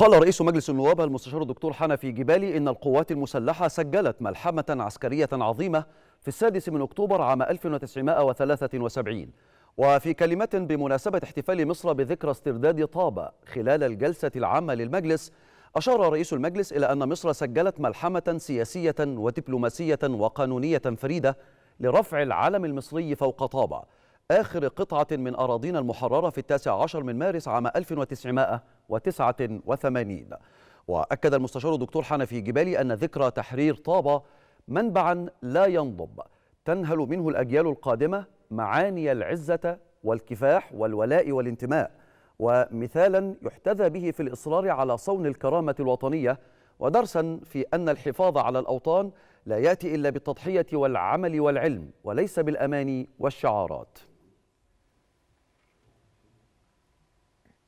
قال رئيس مجلس النواب المستشار الدكتور حنفي جبالي إن القوات المسلحة سجلت ملحمة عسكرية عظيمة في السادس من أكتوبر عام 1973 وفي كلمة بمناسبة احتفال مصر بذكرى استرداد طابة خلال الجلسة العامة للمجلس أشار رئيس المجلس إلى أن مصر سجلت ملحمة سياسية ودبلوماسية وقانونية فريدة لرفع العلم المصري فوق طابة آخر قطعة من أراضينا المحررة في التاسع عشر من مارس عام 1900 1989 وأكد المستشار الدكتور حنفي جبالي أن ذكرى تحرير طابة منبعا لا ينضب تنهل منه الأجيال القادمة معاني العزة والكفاح والولاء والانتماء ومثالا يحتذى به في الإصرار على صون الكرامة الوطنية ودرسا في أن الحفاظ على الأوطان لا يأتي إلا بالتضحية والعمل والعلم وليس بالأماني والشعارات